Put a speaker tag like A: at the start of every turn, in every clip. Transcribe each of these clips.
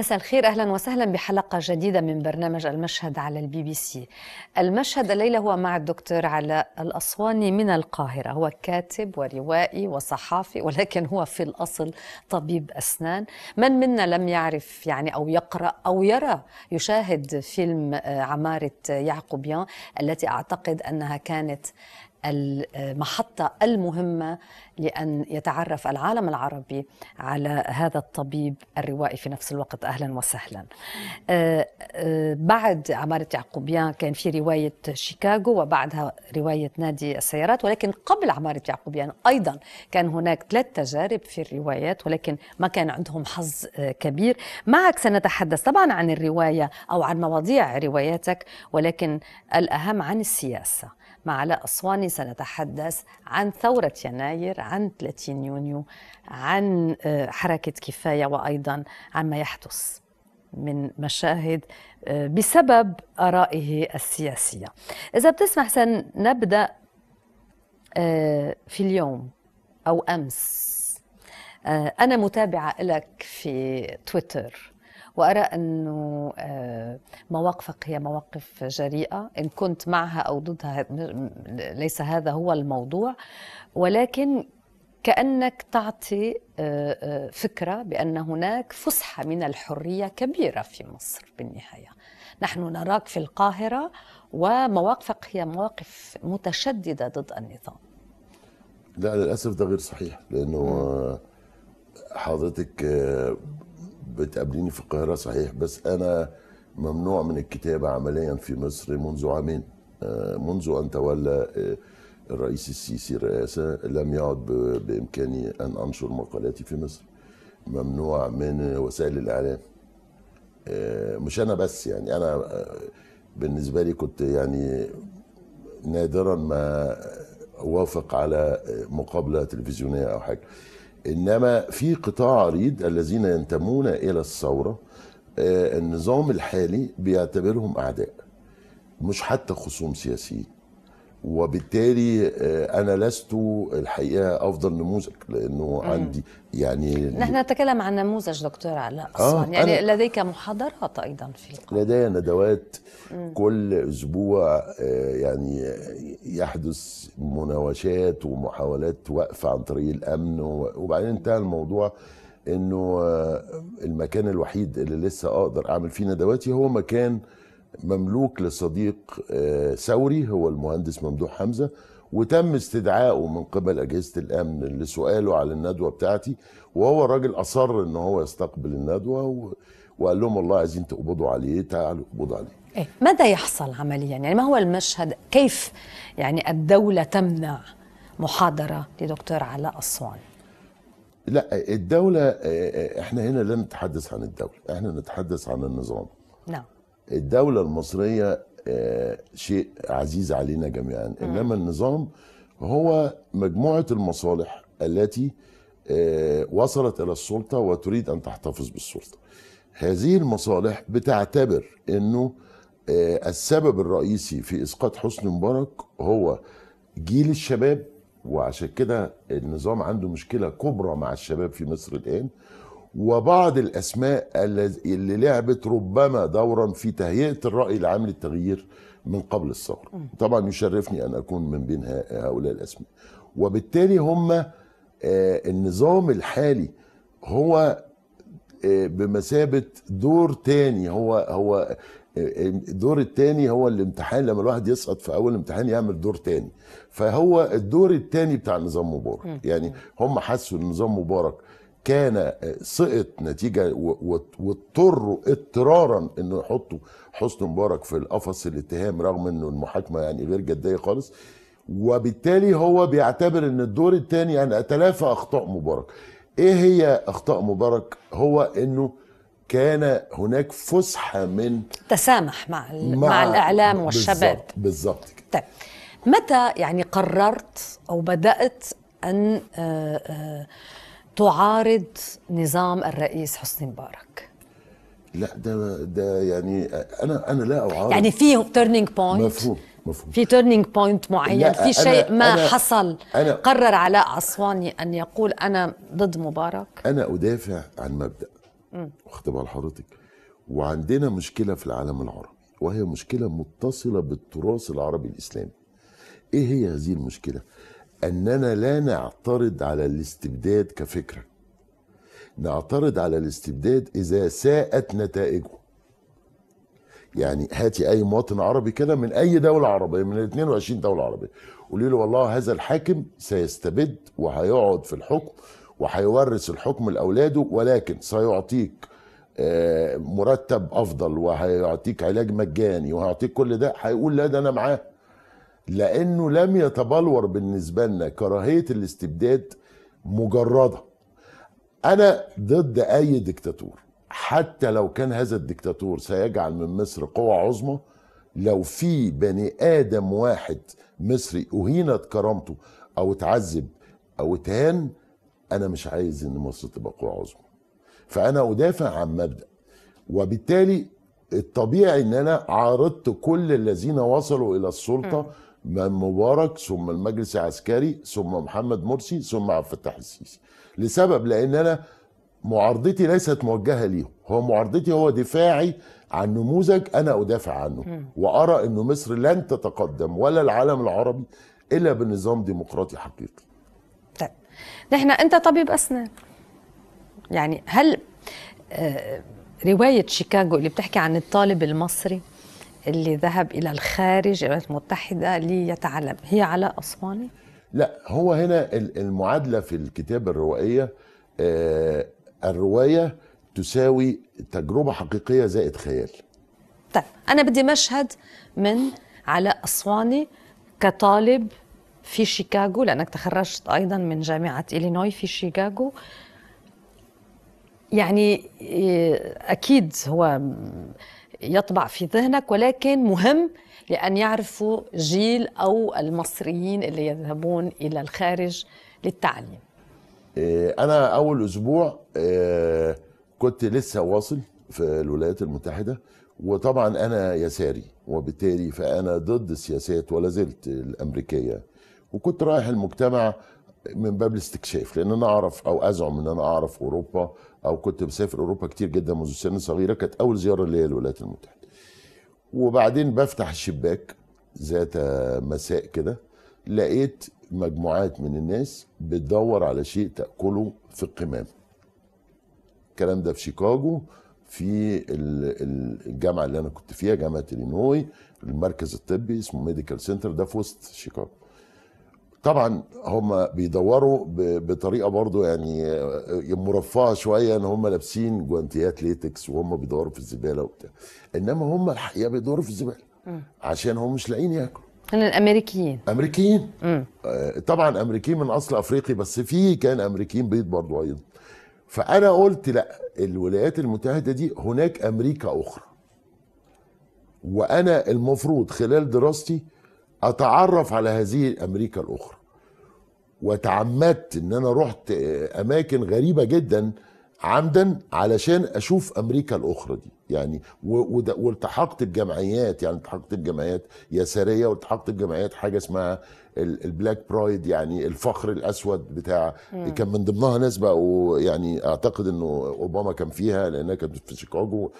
A: مساء الخير اهلا وسهلا بحلقه جديده من برنامج المشهد على البي بي سي. المشهد الليله هو مع الدكتور علاء الاصواني من القاهره، هو كاتب وروائي وصحافي ولكن هو في الاصل طبيب اسنان، من منا لم يعرف يعني او يقرا او يرى يشاهد فيلم آه، عماره يعقوبيان التي اعتقد انها كانت المحطة المهمة لأن يتعرف العالم العربي على هذا الطبيب الروائي في نفس الوقت أهلا وسهلا آه، آه، بعد عمارة يعقوبيان كان في رواية شيكاغو وبعدها رواية نادي السيارات ولكن قبل عمارة يعقوبيان أيضا كان هناك ثلاث تجارب في الروايات ولكن ما كان عندهم حظ آه، كبير معك سنتحدث طبعا عن الرواية أو عن مواضيع رواياتك ولكن الأهم عن السياسة مع علاء أسواني سنتحدث عن ثورة يناير عن 30 يونيو عن آه، حركة كفاية وأيضا عما يحدث من مشاهد آه، بسبب آرائه السياسية إذا بتسمح سنبدأ آه، في اليوم أو أمس أنا متابعة لك في تويتر وأرى أنه مواقفك هي مواقف جريئة إن كنت معها أو ضدها ليس هذا هو الموضوع ولكن كانك تعطي آه، آه، فكره بان هناك فسحه من الحريه كبيره في مصر بالنهايه نحن نراك في القاهره ومواقفك هي مواقف متشدده ضد النظام
B: لا للاسف ده غير صحيح لانه حضرتك آه، بتقابليني في القاهره صحيح بس انا ممنوع من الكتابه عمليا في مصر منذ عامين منذ ان تولى الرئيس السيسي الرئاسة لم يعد بإمكاني أن أنشر مقالاتي في مصر ممنوع من وسائل الإعلام آه، مش أنا بس يعني أنا آه، بالنسبة لي كنت يعني نادرا ما أوافق على مقابلة تلفزيونية أو حاجة إنما في قطاع عريض الذين ينتمون إلى الثورة آه، النظام الحالي بيعتبرهم أعداء مش حتى خصوم سياسيين وبالتالي آه، انا لست الحقيقه افضل نموذج لانه مم. عندي يعني نحن
A: نتكلم عن نموذج دكتور علاء اصلا آه يعني أنا لديك محاضرات ايضا في
B: لدي ندوات مم. كل اسبوع آه، يعني يحدث مناوشات ومحاولات وقف عن طريق الامن وبعدين انتهى الموضوع انه آه، المكان الوحيد اللي لسه اقدر اعمل فيه ندواتي هو مكان مملوك لصديق آه، ثوري هو المهندس ممدوح حمزه وتم استدعائه من قبل اجهزه الامن لسؤاله على الندوه بتاعتي وهو الراجل اصر ان هو يستقبل الندوه وقال لهم والله عايزين تقبضوا عليه تعالوا اقبضوا عليه
A: إيه؟ ماذا يحصل عمليا يعني ما هو المشهد كيف يعني الدوله تمنع محاضره لدكتور علاء الصوان
B: لا الدوله آه، آه، احنا هنا لا نتحدث عن الدوله احنا نتحدث عن النظام نعم الدولة المصرية آه، شيء عزيز علينا جميعا إنما النظام هو مجموعة المصالح التي آه، وصلت إلى السلطة وتريد أن تحتفظ بالسلطة هذه المصالح بتعتبر أنه آه، السبب الرئيسي في إسقاط حسني مبارك هو جيل الشباب وعشان كده النظام عنده مشكلة كبرى مع الشباب في مصر الآن وبعض الاسماء اللي لعبت ربما دورا في تهيئه الراي العام للتغيير من قبل الثوره طبعا يشرفني ان اكون من بين هؤلاء الاسماء وبالتالي هم آه، النظام الحالي هو آه، بمثابه دور تاني هو هو آه، الدور التاني هو الامتحان لما الواحد يسقط في اول امتحان يعمل دور تاني فهو الدور التاني بتاع نظام مبارك يعني هم حسوا ان نظام مبارك كان سقط نتيجه واضطروا اضطرارا انه يحطوا حسني مبارك في القفص الاتهام رغم انه المحاكمه يعني غير جديه خالص وبالتالي هو بيعتبر ان الدور الثاني يعني اتلافى اخطاء مبارك ايه هي اخطاء مبارك هو انه كان هناك فسحه من
A: تسامح مع, مع, مع الاعلام والشباب بالظبط طيب متى يعني قررت او بدات ان آآ آه، آآ آه، تعارض نظام الرئيس حسني مبارك
B: لا ده ده يعني انا انا لا اعارض يعني في
A: تيرنينج بوينت مفهوم مفهوم في تيرنينج بوينت معين في شيء أنا ما أنا حصل أنا قرر علاء عصواني ان يقول انا ضد مبارك
B: انا ادافع عن مبدا واخد بال حضرتك وعندنا مشكله في العالم العربي وهي مشكله متصله بالتراث العربي الاسلامي ايه هي هذه المشكله اننا لا نعترض على الاستبداد كفكره نعترض على الاستبداد اذا ساءت نتائجه يعني هاتي اي مواطن عربي كده من اي دوله عربيه من 22 دوله عربيه قولي له والله هذا الحاكم سيستبد وهيقعد في الحكم وهيورث الحكم لاولاده ولكن سيعطيك آه، مرتب افضل وهيعطيك علاج مجاني وهيعطيك كل ده هيقول لا ده انا معاه لانه لم يتبلور بالنسبه لنا كراهيه الاستبداد مجرده انا ضد اي ديكتاتور حتى لو كان هذا الدكتاتور سيجعل من مصر قوة عظمى لو في بني آدم واحد مصري أهينت كرامته أو اتعذب أو اتهان أنا مش عايز إن مصر تبقى قوة عظمى فأنا أدافع عن مبدأ وبالتالي الطبيعي إن أنا عارضت كل الذين وصلوا إلى السلطة م. مبارك ثم المجلس العسكري ثم محمد مرسي ثم عبد الفتاح السيسي لسبب لان انا معارضتي ليست موجهه ليهم هو معارضتي هو دفاعي عن نموذج انا ادافع عنه وارى ان مصر لن تتقدم ولا العالم العربي الا بنظام ديمقراطي حقيقي
A: طيب نحن انت طبيب اسنان يعني هل آه، روايه شيكاغو اللي بتحكي عن الطالب المصري اللي ذهب الى الخارج الولايات المتحده ليتعلم هي علاء اسواني لا
B: هو هنا المعادله في الكتابه الروائيه آه، الروايه تساوي تجربه حقيقيه زائد خيال
A: طيب انا بدي مشهد من علاء اسواني كطالب في شيكاغو لانك تخرجت ايضا من جامعه الينوي في شيكاغو يعني آه، اكيد هو يطبع في ذهنك ولكن مهم لأن يعرفوا جيل أو المصريين اللي يذهبون إلى الخارج للتعليم
B: آه، أنا أول أسبوع آه، كنت لسه واصل في الولايات المتحدة وطبعا أنا يساري وبالتالي فأنا ضد السياسات ولا زلت الأمريكية وكنت رايح المجتمع من باب الاستكشاف لأن أنا أعرف أو أزعم أن أنا أعرف أوروبا او كنت مسافر اوروبا كتير جدا منذ سن صغيره كانت اول زياره ليا للولايات المتحده وبعدين بفتح الشباك ذات مساء كده لقيت مجموعات من الناس بتدور على شيء تاكله في القمام الكلام ده في شيكاغو في الجامعه اللي انا كنت فيها جامعه الينوي المركز الطبي اسمه ميديكال سنتر ده في وسط شيكاغو طبعا هم بيدوروا بطريقه برضو يعني آه، مرفهه شويه ان هم لابسين جوانتيات ليتكس وهم بيدوروا في الزباله وبتاع انما هم الحقيقه بيدوروا في الزباله عشان هم مش لاقيين ياكلوا
A: كان الامريكيين
B: امريكيين آه طبعا امريكيين من اصل افريقي بس في كان امريكيين بيض برضو ايضا فانا قلت لا الولايات المتحده دي هناك امريكا اخرى وانا المفروض خلال دراستي اتعرف على هذه امريكا الاخرى وتعمدت ان انا رحت اماكن غريبه جدا عمدا علشان اشوف امريكا الاخرى دي يعني والتحقت بجمعيات يعني التحقت بجمعيات يساريه والتحقت بجمعيات حاجه اسمها البلاك برايد يعني الفخر الاسود بتاع مم. كان من ضمنها ناس بقوا يعني اعتقد انه اوباما كان فيها لانها كانت في شيكاغو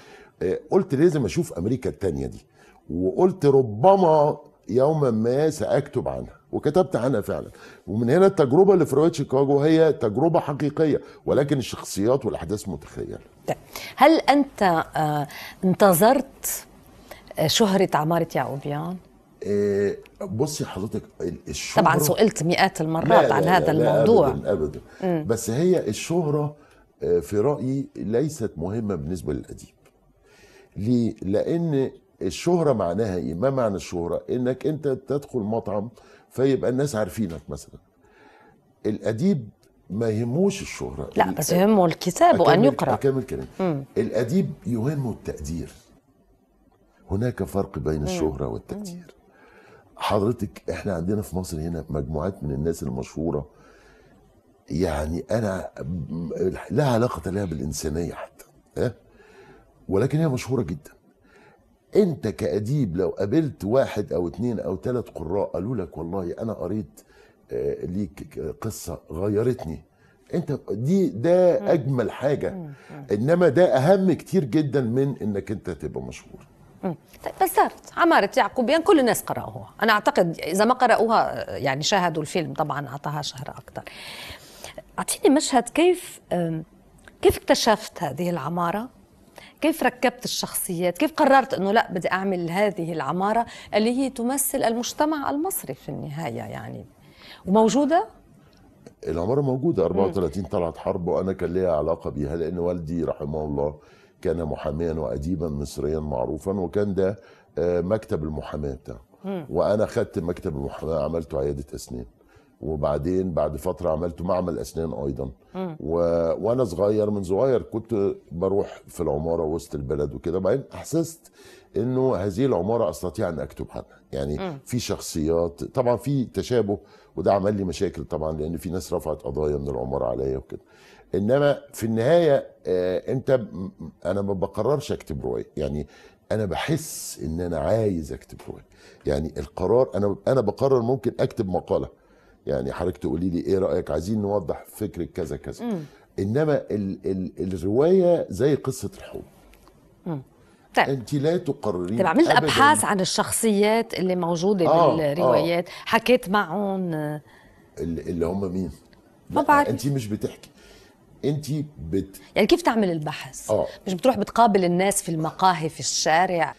B: آه، قلت لازم اشوف امريكا التانيه دي وقلت ربما يوما ما ساكتب عنها وكتبت عنها فعلا ومن هنا التجربه اللي في روايه شيكاغو هي تجربه حقيقيه ولكن الشخصيات والاحداث متخيله طيب،
A: هل انت آه، انتظرت آه، شهره عماره يعقوبيان
B: آه، بصي حضرتك الشهرة طبعا سئلت
A: مئات المرات عن هذا لا الموضوع ابدا
B: ابدا بس هي الشهره في رايي ليست مهمه بالنسبه للاديب ليه؟ لان الشهرة معناها ايه ما معنى الشهرة انك انت تدخل مطعم فيبقى الناس عارفينك مثلا الأديب ما يهموش الشهرة لا بس يهمه الكتاب وأن يقرأ أكمل كلام الأديب يهمه التقدير هناك فرق بين الشهرة والتقدير حضرتك احنا عندنا في مصر هنا مجموعات من الناس المشهورة يعني أنا لا علاقة لها بالإنسانية حتى ولكن هي مشهورة جدا انت كأديب لو قابلت واحد او اتنين او تلات قراء قالوا لك والله انا قريت آه، ليك قصة غيرتني انت دي ده اجمل حاجة انما ده اهم كتير جدا من انك انت تبقى مشهور
A: طيب صارت عمارة يعقوبيان كل الناس قرأوها أنا أعتقد إذا ما قرأوها آه، يعني شاهدوا الفيلم طبعا أعطاها شهرة أكثر أعطيني مشهد كيف كيف اكتشفت هذه العمارة كيف ركبت الشخصيات كيف قررت أنه لا بدي أعمل هذه العمارة اللي هي تمثل المجتمع المصري في النهاية يعني وموجودة
B: العمارة موجودة 34 طلعت حرب وأنا كان ليا علاقة بيها لأن والدي رحمه الله كان محاميا وأديبا مصريا معروفا وكان ده آه، مكتب المحاماة بتاعه وأنا خدت مكتب المحاماة عملته عيادة أسنان وبعدين بعد فتره عملت معمل اسنان ايضا و... وانا صغير من صغير كنت بروح في العماره وسط البلد وكده بعدين احسست انه هذه العماره استطيع ان اكتب عنها يعني م. في شخصيات طبعا في تشابه وده عمل لي مشاكل طبعا لان في ناس رفعت قضايا من العماره عليا وكده انما في النهايه آه انت انا ما بقررش اكتب روايه يعني انا بحس ان انا عايز اكتب روايه يعني القرار انا انا بقرر ممكن اكتب مقاله يعني حضرتك تقولي لي ايه رايك عايزين نوضح فكره كذا كذا مم. انما ال ال الروايه زي قصه الحب طيب. انت لا تقررين طيب عملت ابحاث
A: عن الشخصيات اللي موجوده آه بالروايات آه. حكيت معهم آه.
B: اللي هم مين ما بعرف انت مش بتحكي انت بت
A: يعني كيف تعمل البحث آه. مش بتروح بتقابل الناس في المقاهي في الشارع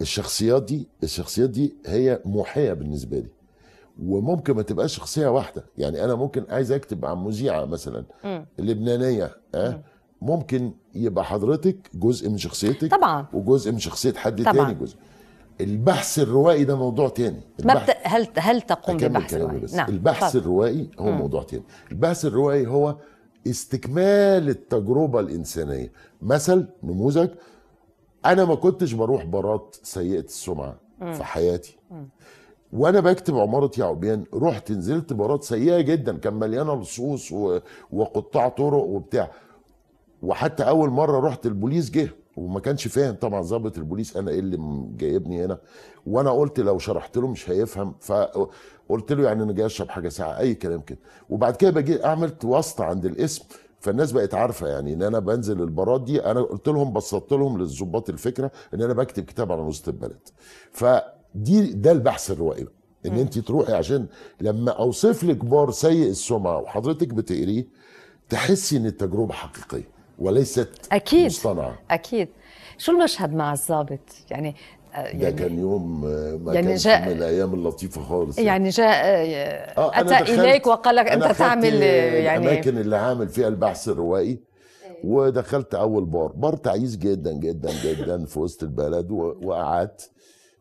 B: الشخصيات دي الشخصيات دي هي محية بالنسبه لي وممكن ما تبقاش شخصيه واحده يعني انا ممكن عايز اكتب عن مذيعه مثلا لبنانيه أه؟ ممكن يبقى حضرتك جزء من شخصيتك طبعا وجزء من شخصيه حد طبعا. تاني جزء البحث الروائي ده موضوع تاني مبدا
A: هل هل
B: تقوم بالبحث الروائي نعم. البحث طبعا. الروائي هو م. موضوع تاني البحث الروائي هو استكمال التجربه الانسانيه مثل نموذج انا ما كنتش بروح برات سيئه السمعه م. في حياتي م. وانا بكتب عماره يعوبيان رحت نزلت بارات سيئه جدا كان مليانه لصوص و... وقطاع طرق وبتاع وحتى اول مره رحت البوليس جه وما كانش فاهم طبعا ظابط البوليس انا ايه اللي جايبني هنا وانا قلت لو شرحت له مش هيفهم فقلت له يعني انا جاي اشرب حاجه ساعه اي كلام كده وبعد كده بجي عملت واسطه عند الاسم فالناس بقت عارفه يعني ان انا بنزل البارات دي انا قلت لهم بسطت لهم للظباط الفكره ان انا بكتب كتاب على وسط البلد ف دي ده البحث الروائي ان انت تروحي عشان لما اوصف لك بار سيء السمعه وحضرتك بتقريه تحسي ان التجربه حقيقيه وليست
A: اكيد مصطنعه اكيد شو المشهد مع الضابط يعني آه، يعني ده كان
B: يوم آه، ما يعني كانش جاء من الايام اللطيفه خالص يعني,
A: يعني جاء آه, آه، اتى اليك وقال لك انت تعمل يعني الاماكن
B: اللي عامل فيها البحث الروائي إيه. ودخلت اول بار بار تعيس جدا جدا جدا في وسط البلد وقعدت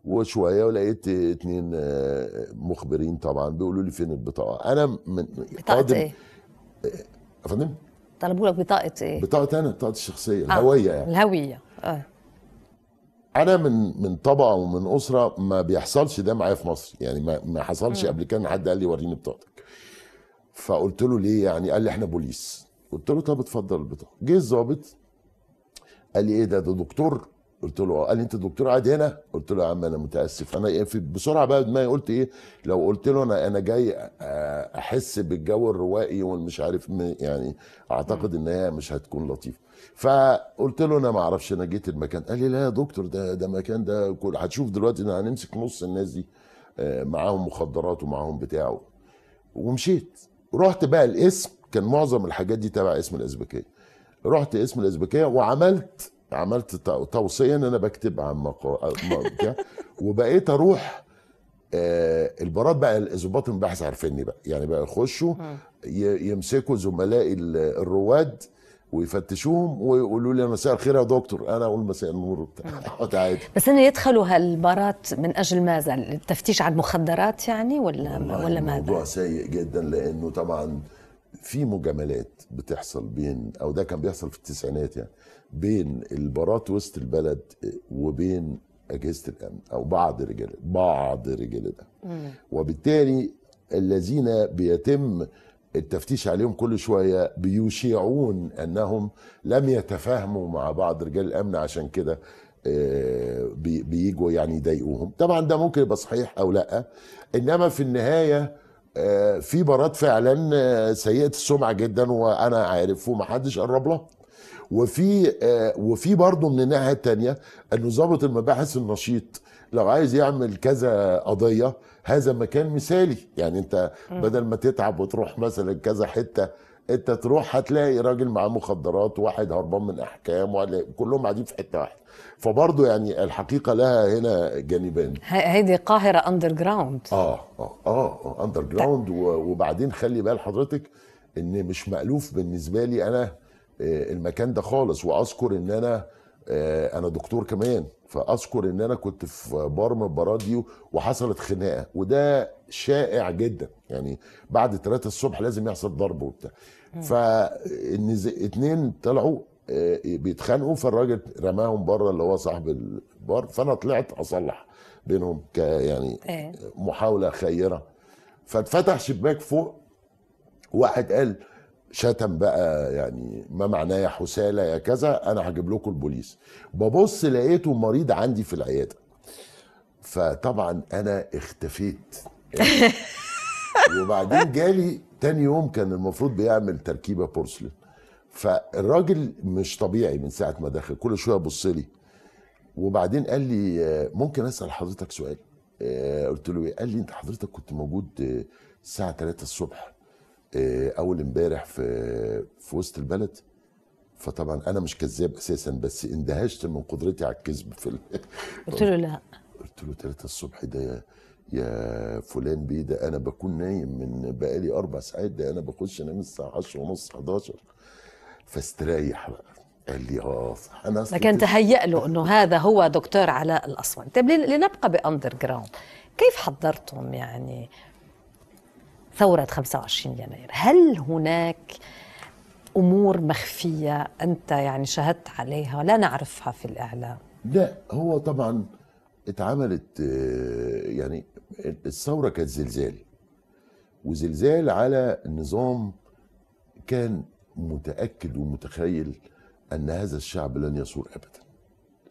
B: وشويه ولقيت اتنين آه، مخبرين طبعا بيقولوا لي فين البطاقه انا من بطاقه قادم ايه؟ آه، افندم
A: طلبوا لك بطاقه ايه؟
B: بطاقه انا بطاقه الشخصيه آه، الهويه يعني
A: الهويه اه
B: انا من من طبع ومن اسره ما بيحصلش ده معايا في مصر يعني ما, ما حصلش قبل كده حد قال لي وريني بطاقتك فقلت له ليه يعني قال لي احنا بوليس قلت له طب اتفضل البطاقه جه الظابط قال لي ايه ده ده دكتور قلت له آه. قال لي انت دكتور قاعد هنا قلت له يا عم انا متاسف انا إيه، بسرعه بقى دماغي قلت ايه لو قلت له انا انا جاي آه، احس بالجو الروائي والمش عارف يعني اعتقد ان هي مش هتكون لطيفه فقلت له انا ما اعرفش انا جيت المكان قال لي لا يا دكتور ده ده مكان ده كل هتشوف دلوقتي ان هنمسك نص الناس دي آه، معاهم مخدرات ومعاهم بتاعه ومشيت رحت بقى الاسم كان معظم الحاجات دي تبع اسم الازبكيه رحت اسم الازبكيه وعملت عملت توصيه ان انا بكتب عن مقا... وبقيت اروح آه البارات بقى الظباط المباحث عارفيني بقى يعني بقى يخشوا يمسكوا زملائي الرواد ويفتشوهم ويقولوا لي مساء الخير يا دكتور انا اقول مساء النور وبتاع عادي
A: بس انه يدخلوا هالبارات من اجل ماذا التفتيش على المخدرات يعني ولا ولا ماذا الموضوع
B: سيء جدا لانه طبعا في مجاملات بتحصل بين او ده كان بيحصل في التسعينات يعني بين البارات وسط البلد وبين اجهزه الامن او بعض رجال بعض رجال الامن وبالتالي الذين بيتم التفتيش عليهم كل شويه بيشيعون انهم لم يتفاهموا مع بعض رجال الامن عشان كده آه، بيجوا يعني يضايقوهم طبعا ده ممكن يبقى صحيح او لا انما في النهايه آه، في برات فعلا آه، سيئه السمعه جدا وانا عارف ومحدش قرب لها وفي آه، وفي برضه من الناحيه الثانيه انه ظابط المباحث النشيط لو عايز يعمل كذا قضيه هذا مكان مثالي يعني انت بدل ما تتعب وتروح مثلا كذا حته انت تروح هتلاقي راجل معاه مخدرات وواحد هربان من احكام كلهم قاعدين في حته واحده فبرضه يعني الحقيقه لها هنا جانبين
A: هذه قاهره اندر جراوند
B: اه اه اه اندر آه، جراوند طيب. وبعدين خلي بال حضرتك ان مش مألوف بالنسبه لي انا آه، المكان ده خالص واذكر ان انا آه، انا دكتور كمان فاذكر ان انا كنت في بار من البراديو وحصلت خناقه وده شائع جدا يعني بعد 3 الصبح لازم يحصل ضرب وبتاع فان اتنين طلعوا آه، بيتخانقوا فالراجل رماهم بره اللي هو صاحب البار فانا طلعت اصلح بينهم ك يعني محاوله خيره فاتفتح شباك فوق واحد قال شتم بقى يعني ما معناه يا حساله يا كذا انا هجيب لكم البوليس ببص لقيته مريض عندي في العياده فطبعا انا اختفيت يعني وبعدين جالي تاني يوم كان المفروض بيعمل تركيبه بورسلين فالراجل مش طبيعي من ساعه ما دخل كل شويه يبص لي وبعدين قال لي ممكن اسال حضرتك سؤال آه، قلت له إيه؟ قال لي انت حضرتك كنت موجود آه، الساعه 3 الصبح آه، اول امبارح في في وسط البلد فطبعا انا مش كذاب اساسا بس اندهشت من قدرتي على الكذب في قلت له لا قلت له 3 الصبح ده يا فلان بيه ده انا بكون نايم من بقالي اربع ساعات ده انا بخش انام الساعه 10 ونص 11 فاستريح بقى قال لي اه انا اصلا لكن تهيأ
A: له انه هذا هو دكتور علاء الاسواني طيب لنبقى باندر جراوند كيف حضرتم يعني ثورة 25 يناير هل هناك أمور مخفية أنت يعني شهدت عليها لا نعرفها في الإعلام
B: لا هو طبعا اتعملت آه، يعني الثورة كانت زلزال وزلزال على نظام كان متأكد ومتخيل أن هذا الشعب لن يصور أبدا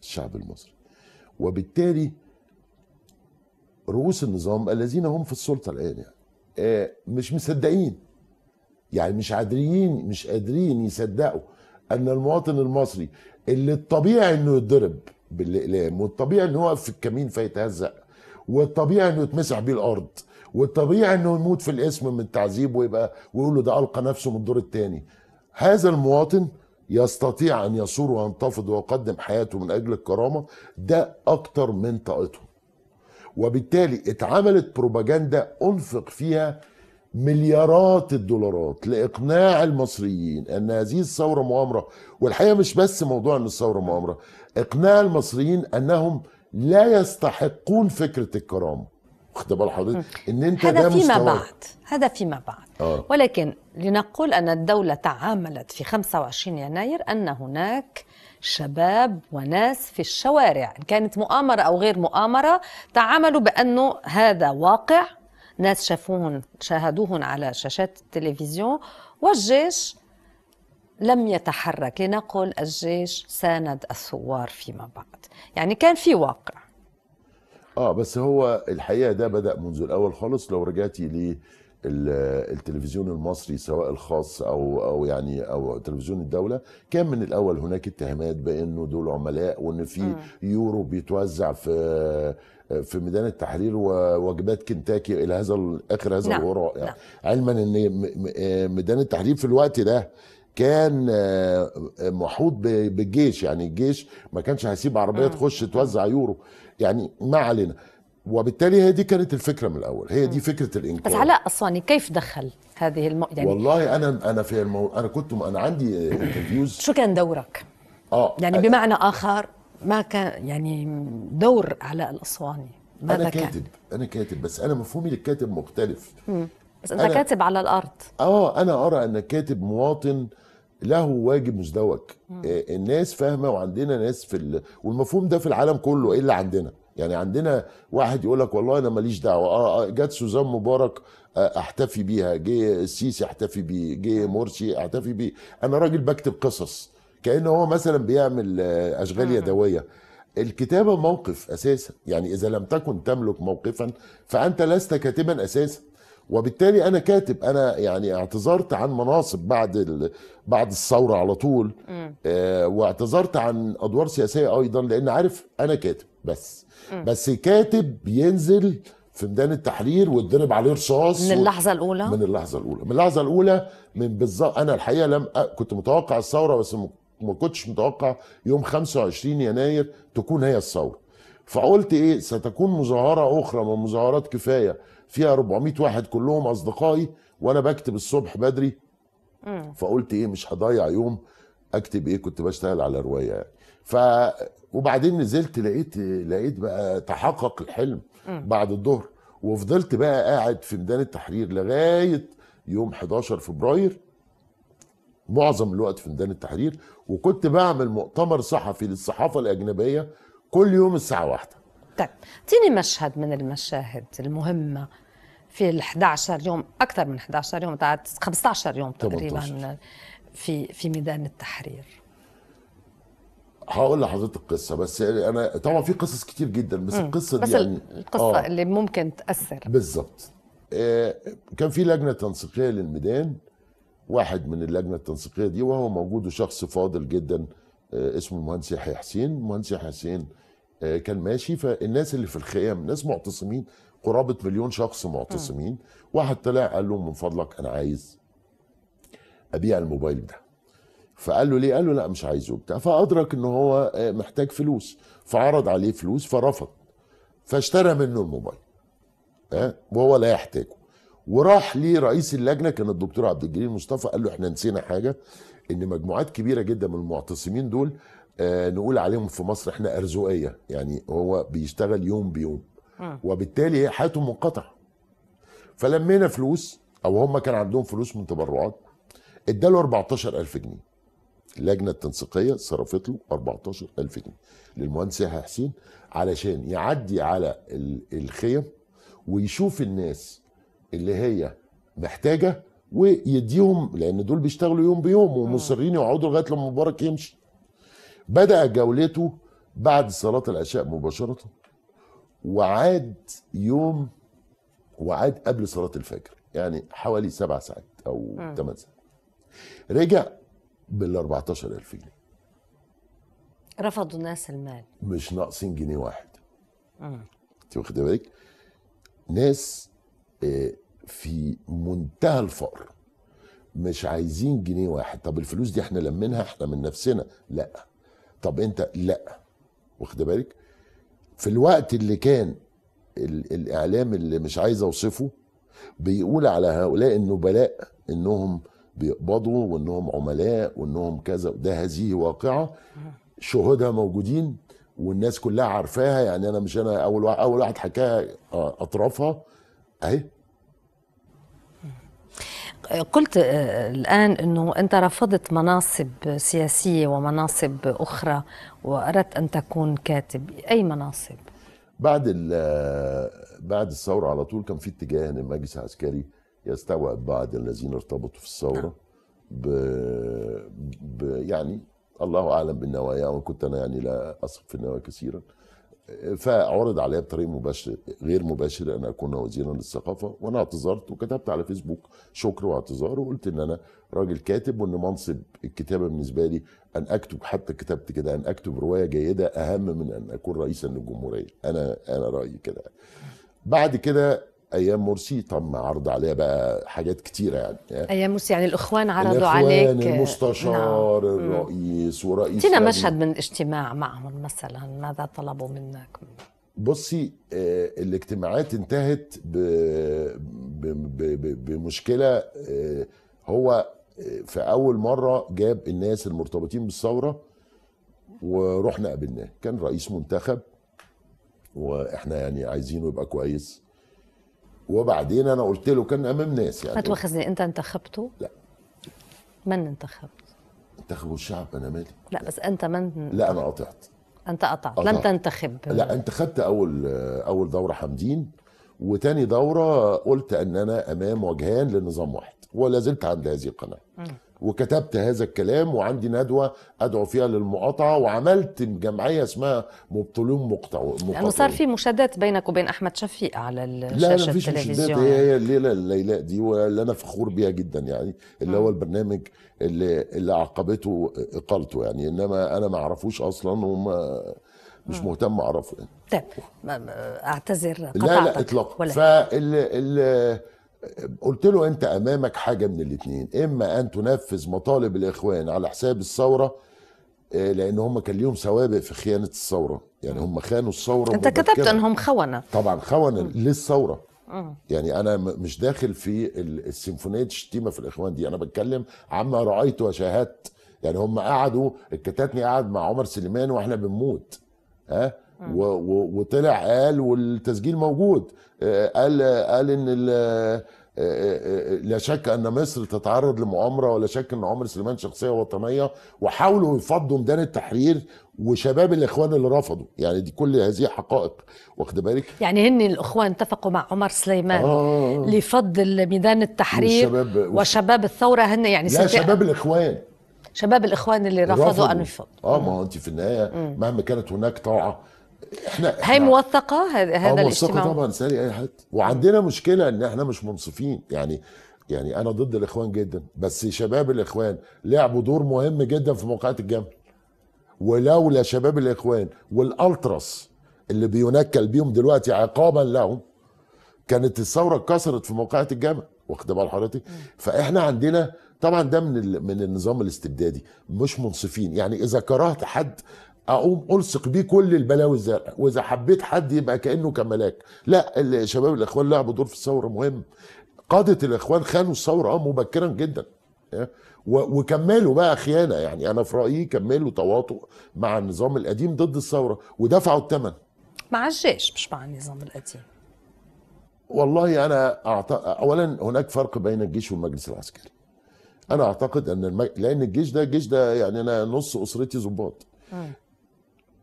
B: الشعب المصري وبالتالي رؤوس النظام الذين هم في السلطة الآن يعني آه، مش مصدقين يعني مش قادرين مش قادرين يصدقوا ان المواطن المصري اللي الطبيعي انه يتضرب بالاقلام والطبيعي انه يقف في الكمين فيتهزق والطبيعي انه يتمسح بيه الارض والطبيعي انه يموت في الاسم من التعذيب ويبقى ويقول له ده القى نفسه من الدور الثاني هذا المواطن يستطيع ان يثور وينتفض ويقدم حياته من اجل الكرامه ده اكتر من طاقته وبالتالي اتعملت بروباجندا انفق فيها مليارات الدولارات لاقناع المصريين ان هذه الثوره مؤامره والحقيقه مش بس موضوع ان الثوره مؤامره اقناع المصريين انهم لا يستحقون فكره الكرامه واخد بال حضرتك ان انت هذا فيما بعد
A: هذا فيما بعد آه. ولكن لنقول ان الدوله تعاملت في 25 يناير ان هناك شباب وناس في الشوارع إن كانت مؤامرة أو غير مؤامرة تعاملوا بأنه هذا واقع ناس شافوهن شاهدوهن على شاشات التلفزيون والجيش لم يتحرك لنقل الجيش ساند الثوار فيما بعد يعني كان في واقع
B: اه بس هو الحقيقه ده بدا منذ الاول خالص لو رجعتي التلفزيون المصري سواء الخاص او او يعني او تلفزيون الدوله كان من الاول هناك اتهامات بانه دول عملاء وان في يورو بيتوزع في في ميدان التحرير ووجبات كنتاكي الى هذا اخر هذا نعم. الهراء يعني نعم. علما ان ميدان التحرير في الوقت ده كان آه، محوط بالجيش يعني الجيش ما كانش هيسيب عربيه تخش توزع يورو يعني ما علينا وبالتالي هي دي كانت الفكره من الاول هي دي فكره الانكار بس
A: علاء الصاني كيف دخل هذه الم... يعني والله انا انا في المو... انا كنت انا عندي انترفيوز شو كان دورك اه يعني بمعنى اخر ما كان يعني دور علاء الاسواني ماذا انا كاتب كان؟
B: انا كاتب بس انا مفهومي للكاتب مختلف
A: مم. بس انت أنا... كاتب على الارض
B: اه انا ارى ان الكاتب مواطن له واجب مزدوج آه، الناس فاهمه وعندنا ناس في ال... والمفهوم ده في العالم كله الا عندنا يعني عندنا واحد يقول لك والله انا ماليش دعوه اه, آه، جت سوزان مبارك آه، احتفي بيها جه السيسي احتفي بيه جه مرسي نعم. احتفي بيه انا راجل بكتب قصص كان هو مثلا بيعمل آه، اشغال نعم. يدويه الكتابه موقف اساسا يعني اذا لم تكن تملك موقفا فانت لست كاتبا اساسا وبالتالي انا كاتب انا يعني اعتذرت عن مناصب بعد ال... بعد الثوره على طول آه واعتذرت عن ادوار سياسيه ايضا لان عارف انا كاتب بس م. بس كاتب بينزل في ميدان التحرير واتضرب عليه رصاص من اللحظه الاولى من اللحظه الاولى من اللحظه الاولى من بالظبط انا الحقيقه لم أ... كنت متوقع الثوره بس ما كنتش متوقع يوم 25 يناير تكون هي الثوره فقلت ايه ستكون مظاهره اخرى من مظاهرات كفايه فيها 400 واحد كلهم اصدقائي وانا بكتب الصبح بدري م. فقلت ايه مش هضيع يوم اكتب ايه كنت بشتغل على روايه يعني ف وبعدين نزلت لقيت لقيت بقى تحقق الحلم بعد الظهر وفضلت بقى قاعد في ميدان التحرير لغايه يوم 11 فبراير معظم الوقت في ميدان التحرير وكنت بعمل مؤتمر صحفي للصحافه الاجنبيه كل يوم الساعه واحدة
A: طيب اعطيني مشهد من المشاهد المهمه في ال 11 يوم اكثر من 11 يوم 15 يوم تقريبا 18. في في ميدان التحرير
B: هقول لحضرتك قصه بس انا طبعا في قصص كتير جدا بس مم. القصه دي بس يعني القصه آه.
A: اللي ممكن تاثر
B: بالظبط آه كان في لجنه تنسيقيه للميدان واحد من اللجنه التنسيقيه دي وهو موجود وشخص فاضل جدا آه اسمه المهندس يحيى حسين المهندس يحيى حسين آه كان ماشي فالناس اللي في الخيام ناس معتصمين قرابه مليون شخص معتصمين مم. واحد طلع قال لهم من فضلك انا عايز ابيع الموبايل ده فقال له ليه قال له لا مش عايزه بتاع فادرك ان هو آه، محتاج فلوس فعرض عليه فلوس فرفض فاشترى منه الموبايل ها آه، وهو لا يحتاجه وراح ليه رئيس اللجنه كان الدكتور عبد الجليل مصطفى قال له احنا نسينا حاجه ان مجموعات كبيره جدا من المعتصمين دول آه نقول عليهم في مصر احنا ارزوقيه يعني هو بيشتغل يوم بيوم وبالتالي حياته منقطعه فلمينا فلوس او هم كان عندهم فلوس من تبرعات اداله 14000 جنيه اللجنه التنسيقيه صرفت له 14000 جنيه للمهندس يحيى حسين علشان يعدي على الخيم ويشوف الناس اللي هي محتاجه ويديهم لان دول بيشتغلوا يوم بيوم آه. ومصرين يقعدوا لغايه لما مبارك يمشي بدا جولته بعد صلاه العشاء مباشره وعاد يوم وعاد قبل صلاه الفجر يعني حوالي سبع ساعات او ثمان آه. ساعات رجع بال 14000 جنيه
A: رفضوا الناس المال
B: مش ناقصين جنيه واحد
A: انت
B: واخده بالك ناس آه، في منتهى الفقر مش عايزين جنيه واحد طب الفلوس دي احنا لمينها احنا من نفسنا لا طب انت لا واخد بالك في الوقت اللي كان ال الاعلام اللي مش عايز اوصفه بيقول على هؤلاء النبلاء انهم بيقبضوا وانهم عملاء وانهم كذا ده هذه واقعه شهودها موجودين والناس كلها عارفاها يعني انا مش انا اول واحد اول واحد حكاها آه، اطرافها اهي
A: قلت آه، الآن أنه أنت رفضت مناصب سياسية ومناصب أخرى وأردت أن تكون كاتب أي مناصب؟
B: بعد آه، بعد الثورة على طول كان في اتجاه أن المجلس العسكري يستوعب بعض الذين ارتبطوا في الثوره نعم. ب... ب... يعني الله اعلم بالنوايا وإن كنت انا يعني لا اثق في النوايا كثيرا فعرض علي بطريقه مباشره غير مباشره ان اكون وزيرا للثقافه وانا اعتذرت وكتبت على فيسبوك شكر واعتذار وقلت ان انا راجل كاتب وان منصب الكتابه بالنسبه لي ان اكتب حتى كتبت كده ان اكتب روايه جيده اهم من ان اكون رئيسا للجمهوريه انا انا رايي كده بعد كده ايام مرسي تم عرض عليها بقى حاجات كتيره يعني
A: ايام مرسي يعني الاخوان عرضوا الإخوان عليك المستشار
B: نعم. الرئيس ورئيس تينا يعني. مشهد
A: من اجتماع معهم مثلا ماذا طلبوا منك
B: بصي آه، الاجتماعات انتهت بمشكله آه، هو آه، في اول مره جاب الناس المرتبطين بالثوره ورحنا قابلناه كان رئيس منتخب واحنا يعني عايزينه يبقى كويس وبعدين انا قلت له كان امام ناس يعني ما تواخذني
A: انت انتخبته؟ لا من انتخبت؟
B: انتخبوا الشعب انا مالي
A: لا بس انت من لا انا قطعت انت قطعت, قطعت. لم تنتخب لا
B: انتخبت اول اول دوره حمدين وتاني دوره قلت ان انا امام وجهان لنظام واحد ولا زلت عند هذه القناه وكتبت هذا الكلام وعندي ندوه ادعو فيها للمقاطعه وعملت جمعيه اسمها مبطلون مقطع لانه يعني صار
A: في مشادات بينك وبين احمد شفيق على الشاشه التلفزيون لا مشادات هي
B: الليله الليلاء دي واللي انا فخور بيها جدا يعني اللي هو البرنامج اللي اللي عقبته اقالته يعني انما انا ما اعرفوش اصلا وما مش مهتم اعرفه يعني
A: طيب اعتذر قطعتك لا لا
B: اطلاقا فال قلت له انت امامك حاجه من الاثنين اما ان تنفذ مطالب الاخوان على حساب الثوره آه، لان هم كان ليهم سوابق في خيانه الثوره يعني هم خانوا الثوره انت كتبت انهم خونه طبعا خونه للثوره يعني انا مش داخل في السيمفونيه الشتيمه في الاخوان دي انا بتكلم عما رايت وشاهدت يعني هم قعدوا الكتاتني قعد مع عمر سليمان واحنا بنموت ها آه. وطلع قال والتسجيل موجود آه، قال قال ان آه، لا شك ان مصر تتعرض لمؤامره ولا شك ان عمر سليمان شخصيه وطنيه وحاولوا يفضوا ميدان التحرير وشباب الاخوان اللي رفضوا يعني دي كل هذه حقائق واخد بالك
A: يعني هن الاخوان اتفقوا مع عمر سليمان
B: آه
A: لفض ميدان التحرير والشباب وشباب الثوره هن يعني لا شباب الاخوان شباب الاخوان اللي رفضوا, رفضوا. ان يفضوا
B: اه ما هو انت في النهايه مهما كانت هناك طاعه
A: احنا, احنا هي موثقه هذا آه، الاجتماع موثقه
B: طبعا سالي اي حد وعندنا مشكله ان احنا مش منصفين يعني يعني انا ضد الاخوان جدا بس شباب الاخوان لعبوا دور مهم جدا في موقعة الجمل ولولا شباب الاخوان والالتراس اللي بينكل بيهم دلوقتي عقابا لهم كانت الثوره اتكسرت في موقعة الجمل واخد بال حضرتك فاحنا عندنا طبعا ده من من النظام الاستبدادي مش منصفين يعني اذا كرهت حد اقوم الصق بيه كل البلاوي الزرقاء واذا حبيت حد يبقى كانه كملاك لا الشباب الاخوان لعبوا دور في الثوره مهم قاده الاخوان خانوا الثوره آه، مبكرا جدا آه، وكملوا بقى خيانه يعني انا في رايي كملوا تواطؤ مع النظام القديم ضد الثوره ودفعوا الثمن
A: مع الجيش مش مع النظام القديم
B: والله انا أعت... اولا هناك فرق بين الجيش والمجلس العسكري انا اعتقد ان الم... لان الجيش ده الجيش ده يعني انا نص اسرتي ظباط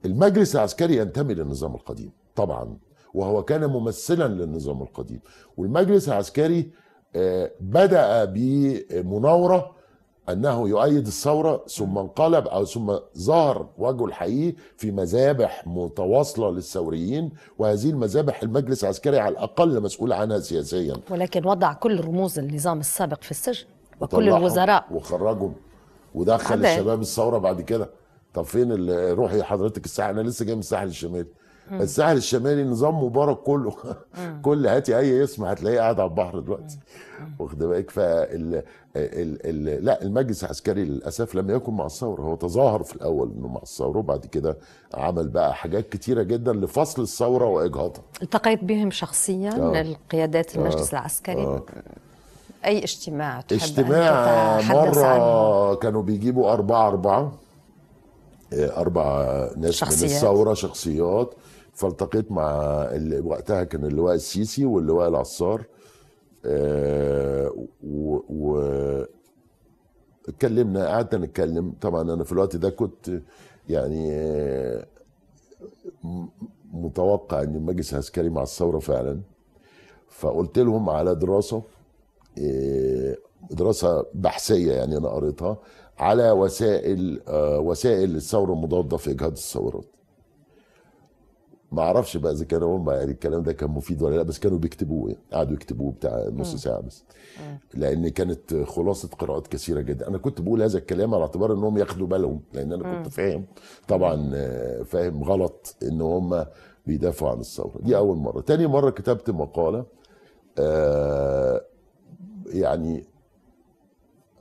B: المجلس العسكري ينتمي للنظام القديم طبعا وهو كان ممثلا للنظام القديم والمجلس العسكري آه، بدأ بمناورة أنه يؤيد الثورة ثم انقلب أو ثم ظهر وجهه الحقيقي في مذابح متواصلة للثوريين وهذه المذابح المجلس العسكري على الأقل مسؤول عنها سياسيا
A: ولكن وضع كل رموز النظام السابق في السجن وكل الوزراء
B: وخرجهم ودخل الشباب الثورة بعد كده طب فين اللي روحي حضرتك الساحل انا لسه جاي من الساحل الشمالي مم. الساحل الشمالي نظام مبارك كله كل هاتي اي اسم هتلاقيه قاعد على البحر دلوقتي واخد بالك فال ال... ال... لا المجلس العسكري للاسف لم يكن مع الثوره هو تظاهر في الاول انه مع الثوره وبعد كده عمل بقى حاجات كتيره جدا لفصل الثوره واجهاضها
A: التقيت بهم شخصيا آه. القيادات المجلس آه. العسكري آه. اي اجتماع تحب اجتماع مره عنه.
B: كانوا بيجيبوا اربعه اربعه اربع ناس شخصيات. من الثوره شخصيات فالتقيت مع اللي وقتها كان اللواء السيسي واللواء العصار آه، و اتكلمنا قعدنا نتكلم طبعا انا في الوقت ده كنت يعني آه، متوقع ان المجلس العسكري مع الثوره فعلا فقلت لهم على دراسه آه، دراسه بحثيه يعني انا قريتها على وسائل آه، وسائل الثوره المضاده في اجهاض الثورات ما اعرفش بقى اذا كانوا هم يعني الكلام ده كان مفيد ولا لا بس كانوا بيكتبوه يعني قعدوا يكتبوه بتاع نص ساعه بس لان كانت خلاصه قراءات كثيره جدا انا كنت بقول هذا الكلام على اعتبار انهم ياخدوا بالهم لان انا كنت فاهم طبعا آه، فاهم غلط ان هم بيدافعوا عن الثوره دي اول مره تاني مره كتبت مقاله آه، يعني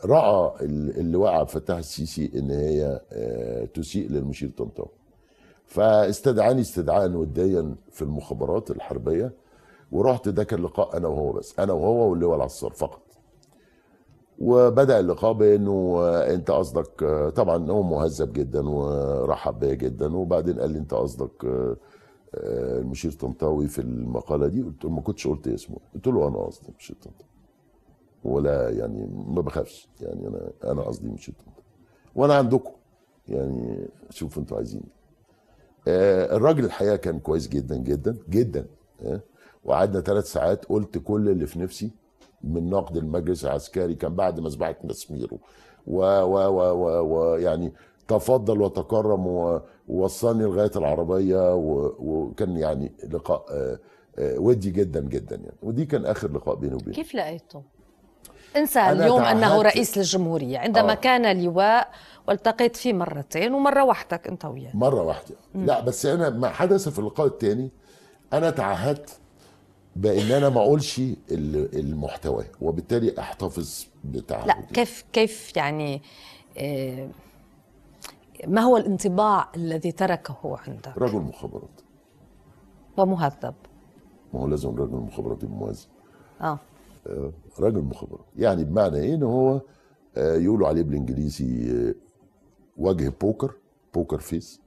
B: راى اللواء عبد الفتاح السيسي ان هي آه، تسيء للمشير طنطاوي فاستدعاني استدعاء وديا في المخابرات الحربيه ورحت ده كان لقاء انا وهو بس انا وهو واللواء العصار فقط وبدا اللقاء بانه آه، انت قصدك آه، طبعا هو مهذب جدا ورحب بيا جدا وبعدين قال لي انت قصدك المشير طنطاوي في المقاله دي قلت له ما كنتش قلت اسمه قلت له انا قصدي المشير طنطاوي ولا يعني ما بخافش يعني انا انا قصدي مش انتوا وانا عندكم يعني شوفوا انتوا عايزين آه الراجل الحقيقه كان كويس جدا جدا جدا آه وقعدنا ثلاث ساعات قلت كل اللي في نفسي من نقد المجلس العسكري كان بعد مذبحه مسميرو و و و و, و يعني تفضل وتكرم ووصلني لغايه العربيه وكان يعني لقاء آه، آه، ودي جدا جدا يعني ودي كان اخر لقاء بيني وبينه
A: كيف لقيته؟ انسى اليوم أنه رئيس للجمهورية عندما أوه. كان لواء والتقيت فيه مرتين ومرة وحدك أنت وياه
B: مرة واحدة مم. لا بس أنا ما حدث في اللقاء الثاني أنا تعهدت بان انا ما اقولش المحتوى وبالتالي احتفظ بتعهدي لا
A: كيف كيف يعني آه، ما هو الانطباع الذي تركه عندك؟
B: رجل مخابرات ومهذب ما هو لازم رجل المخابرات يبقى اه آه، راجل مخبر يعني بمعنى ايه ان هو آه، يقولوا عليه بالانجليزي آه، وجه بوكر بوكر فيس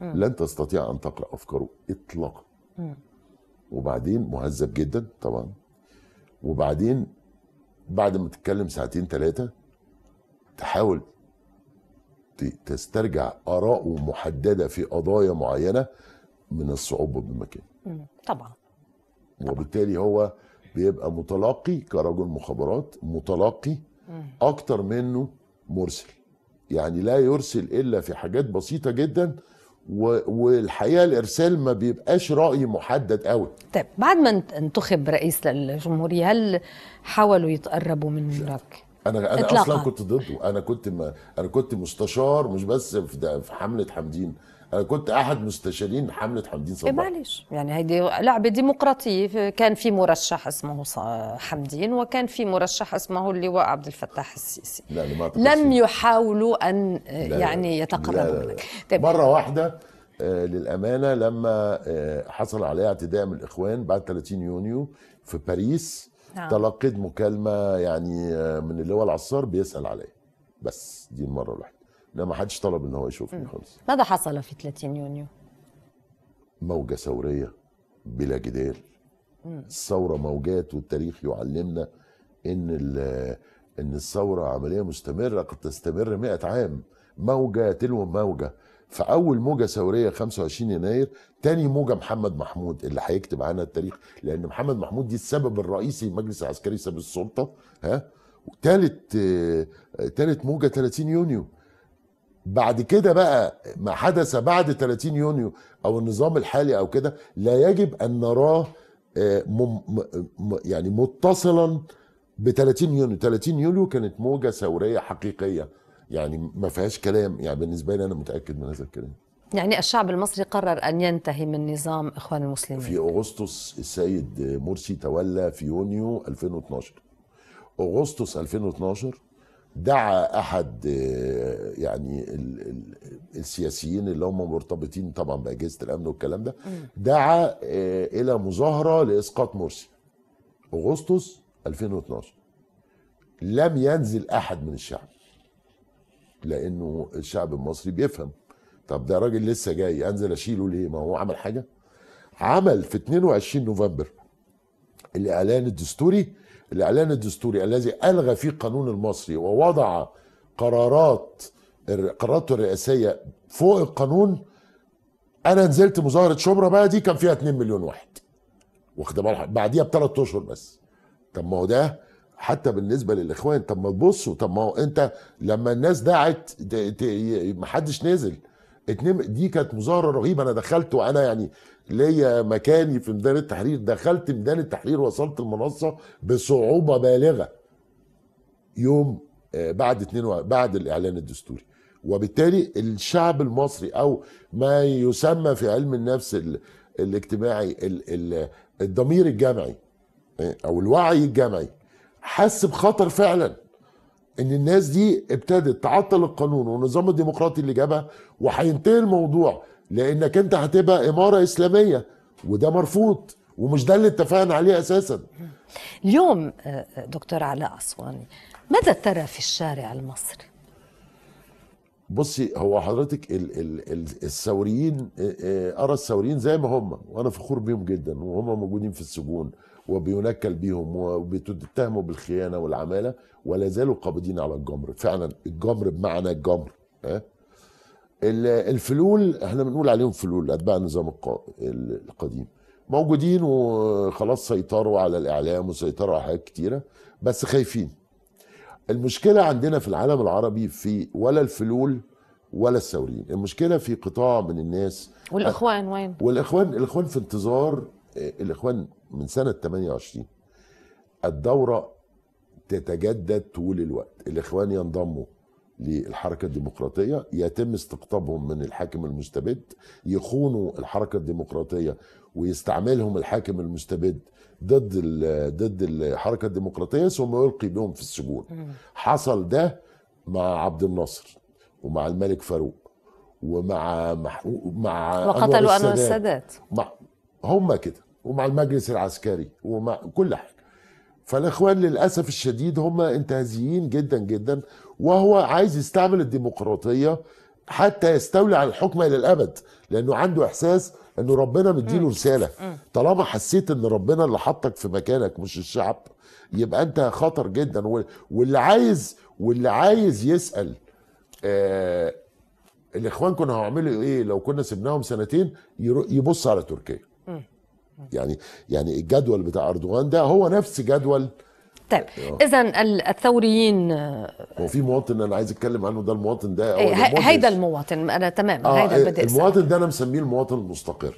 B: لن تستطيع ان تقرا افكاره اطلاقا وبعدين مهذب جدا طبعا وبعدين بعد ما تتكلم ساعتين ثلاثه تحاول تسترجع اراءه محدده في قضايا معينه من الصعوبه بالمكان طبعا وبالتالي هو بيبقى متلقي كرجل مخابرات متلقي اكتر منه مرسل يعني لا يرسل الا في حاجات بسيطه جدا والحقيقه الارسال ما بيبقاش راي محدد قوي
A: طيب بعد ما انتخب رئيس للجمهوريه هل حاولوا يتقربوا من منك انا انا إطلاقا. اصلا كنت
B: ضده انا كنت ما انا كنت مستشار مش بس في, في حمله حمدين انا كنت احد مستشارين حمله حمدين إيه، صباح معلش
A: يعني هيدي لعبه ديمقراطيه كان في مرشح اسمه حمدين وكان في مرشح اسمه اللواء عبد الفتاح السيسي لا لم لم يحاولوا ان يعني يتقربوا منك طيب. مره
B: واحده آه، للامانه لما آه، حصل عليها اعتداء من الاخوان بعد 30 يونيو في باريس نعم. تلقيت مكالمه يعني آه، من اللي هو العصار بيسال عليا بس دي المره الوحيده انما ما حدش طلب ان هو يشوفني خالص
A: ماذا حصل في 30 يونيو
B: موجه ثوريه بلا جدال الثوره موجات والتاريخ يعلمنا ان ان الثوره عمليه مستمره قد تستمر 100 عام موجه تلو موجه في اول موجه ثوريه 25 يناير تاني موجه محمد محمود اللي هيكتب عنها التاريخ لان محمد محمود دي السبب الرئيسي المجلس العسكري ساب السلطه ها وتالت آه، تالت موجه 30 يونيو بعد كده بقى ما حدث بعد 30 يونيو او النظام الحالي او كده لا يجب ان نراه آه، يعني متصلا ب 30 يونيو 30 يونيو كانت موجه ثوريه حقيقيه يعني ما فيهاش كلام يعني بالنسبه لي انا متاكد من هذا الكلام
A: يعني الشعب المصري قرر ان ينتهي من نظام اخوان المسلمين في
B: اغسطس السيد مرسي تولى في يونيو 2012 اغسطس 2012 دعا احد آه، يعني السياسيين اللي هم مرتبطين طبعا باجهزه الامن والكلام ده دعا آه، الى مظاهره لاسقاط مرسي اغسطس 2012 لم ينزل احد من الشعب لانه الشعب المصري بيفهم طب ده راجل لسه جاي انزل اشيله ليه ما هو عمل حاجه عمل في 22 نوفمبر الاعلان الدستوري الاعلان الدستوري الذي الغى فيه القانون المصري ووضع قرارات قراراته الرئاسيه فوق القانون انا نزلت مظاهره شبرا بقى دي كان فيها 2 مليون واحد واخد بالك بعديها بثلاث اشهر بس طب ما هو ده حتى بالنسبه للاخوان طب ما تبصوا طب ما هو انت لما الناس دعت ما حدش نزل دي كانت مظاهره رهيبه انا دخلت وانا يعني ليا مكاني في ميدان التحرير دخلت ميدان التحرير وصلت المنصه بصعوبه بالغه يوم آه، بعد اتنين و... بعد الاعلان الدستوري وبالتالي الشعب المصري او ما يسمى في علم النفس ال... الاجتماعي ال... ال... الضمير الجمعي آه، او الوعي الجمعي حس بخطر فعلا ان الناس دي ابتدت تعطل القانون والنظام الديمقراطي اللي جابها وهينتهي الموضوع لانك انت هتبقى اماره اسلاميه وده مرفوض ومش ده اللي اتفقنا عليه اساسا
A: اليوم آه، آه، دكتور علاء اسواني ماذا ترى في الشارع المصري
B: بصي هو حضرتك ال ال ال الثوريين آه، ارى الثوريين زي ما هم وانا فخور بيهم جدا وهم موجودين في السجون وبينكل بيهم وبتتهموا بالخيانه والعماله ولا زالوا قابضين على الجمر فعلا الجمر بمعنى الجمر ها الفلول احنا بنقول عليهم فلول اتباع النظام القديم موجودين وخلاص سيطروا على الاعلام وسيطروا على حاجات كتيره بس خايفين المشكله عندنا في العالم العربي في ولا الفلول ولا الثوريين المشكله في قطاع من الناس والاخوان وين والاخوان الاخوان في انتظار آه، الاخوان من سنه 28 الدوره تتجدد طول الوقت الاخوان ينضموا للحركة الديمقراطية يتم استقطابهم من الحاكم المستبد يخونوا الحركة الديمقراطية ويستعملهم الحاكم المستبد ضد ضد الحركة الديمقراطية ثم يلقي بهم في السجون حصل ده مع عبد الناصر ومع الملك فاروق ومع مع وقتلوا انور السادات مع هم كده ومع المجلس العسكري ومع كل حاجه فالاخوان للاسف الشديد هم انتهازيين جدا جدا وهو عايز يستعمل الديمقراطيه حتى يستولي على الحكم الى الابد لانه عنده احساس انه ربنا مديله رساله طالما حسيت ان ربنا اللي حطك في مكانك مش الشعب يبقى انت خطر جدا واللي عايز واللي عايز يسال آه الاخوان كنا هيعملوا ايه لو كنا سبناهم سنتين يبص على تركيا يعني يعني الجدول بتاع اردوغان ده هو نفس جدول طيب آه. اذا
A: الثوريين هو
B: في مواطن انا عايز اتكلم عنه ده المواطن ده هو إيه، هيدا
A: المواطن انا تمام آه هيدا آه، بدي
B: المواطن ده انا مسميه المواطن المستقر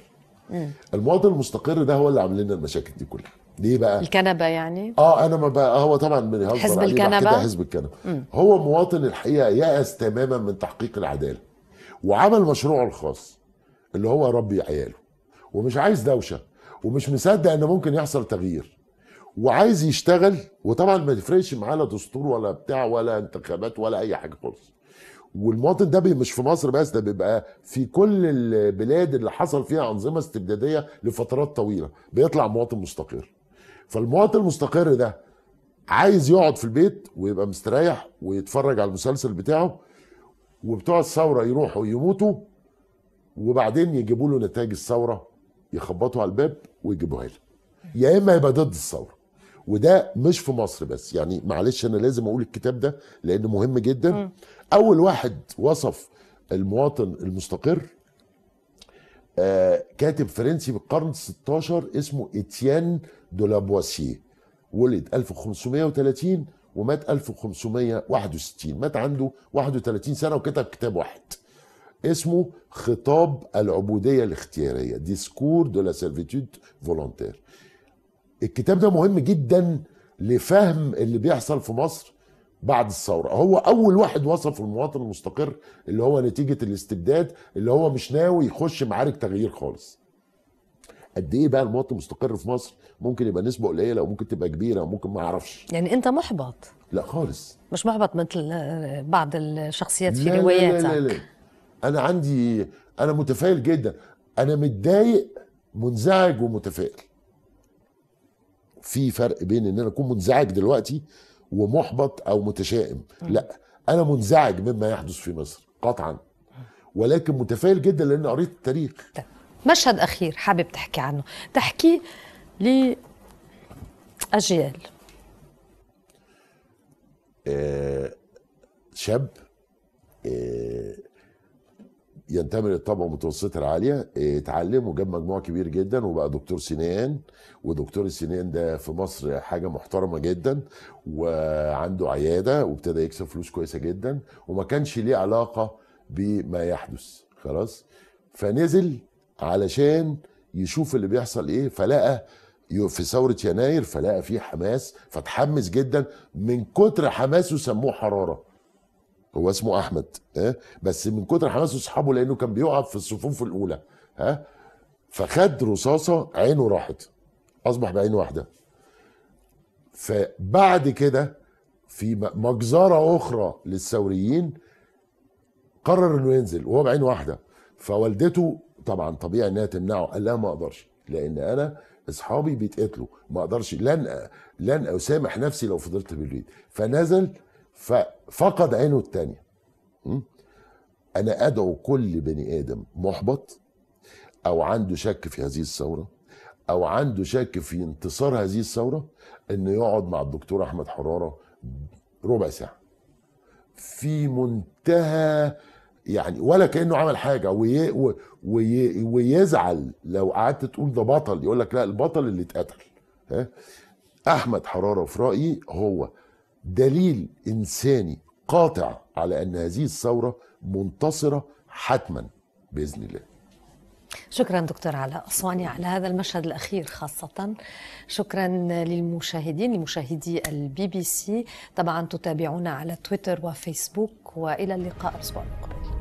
B: مم. المواطن المستقر ده هو اللي عامل لنا المشاكل دي كلها ليه بقى
A: الكنبه يعني
B: اه انا ما بقى هو طبعا من حزب الكنبه حزب الكنبه هو مواطن الحقيقه يأس تماما من تحقيق العداله وعمل مشروعه الخاص اللي هو ربي عياله ومش عايز دوشه ومش مصدق ان ممكن يحصل تغيير وعايز يشتغل وطبعا ما يفرقش معاه لا دستور ولا بتاع ولا انتخابات ولا اي حاجه خالص والمواطن ده مش في مصر بس ده بيبقى في كل البلاد اللي حصل فيها انظمه استبداديه لفترات طويله بيطلع مواطن مستقر فالمواطن المستقر ده عايز يقعد في البيت ويبقى مستريح ويتفرج على المسلسل بتاعه وبتوع الثوره يروحوا يموتوا وبعدين يجيبوا له نتائج الثوره يخبطوا على الباب ويجيبوها لها يا اما هيبقى ضد الثوره وده مش في مصر بس يعني معلش انا لازم اقول الكتاب ده لانه مهم جدا م. اول واحد وصف المواطن المستقر آه كاتب فرنسي في القرن 16 اسمه اتيان دولابواسيه ولد 1530 ومات 1561 مات عنده 31 سنه وكتب كتاب واحد اسمه خطاب العبودية الاختيارية ديسكور دو لا سيرفيتود فولونتير الكتاب ده مهم جدا لفهم اللي بيحصل في مصر بعد الثورة هو أول واحد وصف المواطن المستقر اللي هو نتيجة الاستبداد اللي هو مش ناوي يخش معارك تغيير خالص قد ايه بقى المواطن المستقر في مصر ممكن يبقى نسبه قليله وممكن تبقى كبيره وممكن ما اعرفش
A: يعني انت محبط
B: لا خالص
A: مش محبط مثل آه، بعض الشخصيات في رواياتك لا لا لا لا.
B: انا عندي انا متفائل جدا انا متضايق منزعج ومتفائل في فرق بين ان انا اكون منزعج دلوقتي ومحبط او متشائم لا انا منزعج مما يحدث في مصر قطعا ولكن متفائل
A: جدا لان قريت التاريخ طيب. مشهد اخير حابب تحكي عنه تحكي لاجيال
B: آه شاب آه ينتمي للطبقه المتوسطه العاليه إيه، اتعلم وجاب مجموع كبير جدا وبقى دكتور سنان ودكتور السنان ده في مصر حاجه محترمه جدا وعنده عياده وابتدى يكسب فلوس كويسه جدا وما كانش ليه علاقه بما يحدث خلاص فنزل علشان يشوف اللي بيحصل ايه فلقى في ثورة يناير فلقى فيه حماس فتحمس جدا من كتر حماسه سموه حرارة هو اسمه احمد ها بس من كتر حماسه اصحابه لانه كان بيقع في الصفوف الاولى ها فخد رصاصه عينه راحت اصبح بعين واحده فبعد كده في مجزره اخرى للثوريين قرر انه ينزل وهو بعين واحده فوالدته طبعا طبيعي انها تمنعه قال لها ما اقدرش لان انا اصحابي بيتقتلوا ما اقدرش لن لن اسامح نفسي لو فضلت بالبيت فنزل ففقد عينه الثانية أنا أدعو كل بني آدم محبط أو عنده شك في هذه الثورة أو عنده شك في انتصار هذه الثورة إنه يقعد مع الدكتور أحمد حرارة ربع ساعة في منتهى يعني ولا كانه عمل حاجه وي وي ويزعل لو قعدت تقول ده بطل يقول لك لا البطل اللي اتقتل ها احمد حراره في رايي هو دليل انساني قاطع على ان هذه الثوره منتصره حتما باذن الله
A: شكرا دكتور علاء أسواني على هذا المشهد الأخير خاصة شكرا للمشاهدين لمشاهدي البي بي سي طبعا تتابعونا على تويتر وفيسبوك وإلى اللقاء الأسبوع المقبل